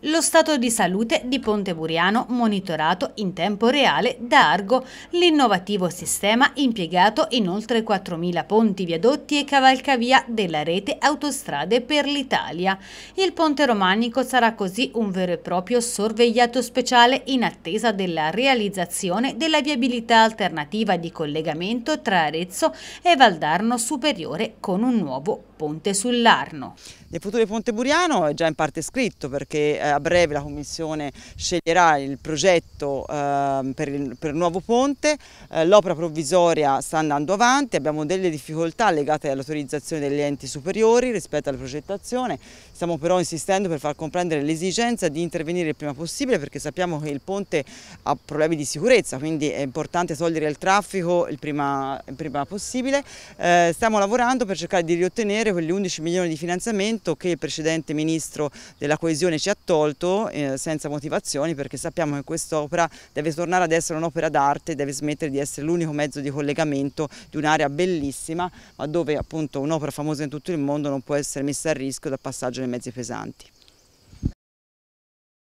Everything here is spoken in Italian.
Lo stato di salute di Ponte Buriano monitorato in tempo reale da Argo, l'innovativo sistema impiegato in oltre 4.000 ponti, viadotti e cavalcavia della rete autostrade per l'Italia. Il ponte romanico sarà così un vero e proprio sorvegliato speciale in attesa della realizzazione della viabilità alternativa di collegamento tra Arezzo e Valdarno Superiore con un nuovo Ponte sull'Arno. Il futuro di Ponte Buriano è già in parte scritto perché eh, a breve la Commissione sceglierà il progetto ehm, per il, nuovo ponte, eh, l'opera provvisoria sta andando avanti, abbiamo delle difficoltà legate all'autorizzazione degli enti superiori rispetto alla progettazione, stiamo però insistendo per far comprendere l'esigenza di intervenire il prima possibile perché sappiamo che il ponte ha problemi di sicurezza, quindi è importante togliere il traffico il prima, il prima possibile, eh, stiamo lavorando per cercare di riottenere quegli 11 milioni di finanziamento che il precedente ministro della coesione ci ha tolto eh, senza motivazioni perché sappiamo che quest'opera deve tornare ad essere un'opera d'arte, deve smettere di essere l'unico mezzo di collegamento di un'area bellissima ma dove appunto un'opera famosa in tutto il mondo non può essere messa a rischio dal passaggio dei mezzi pesanti.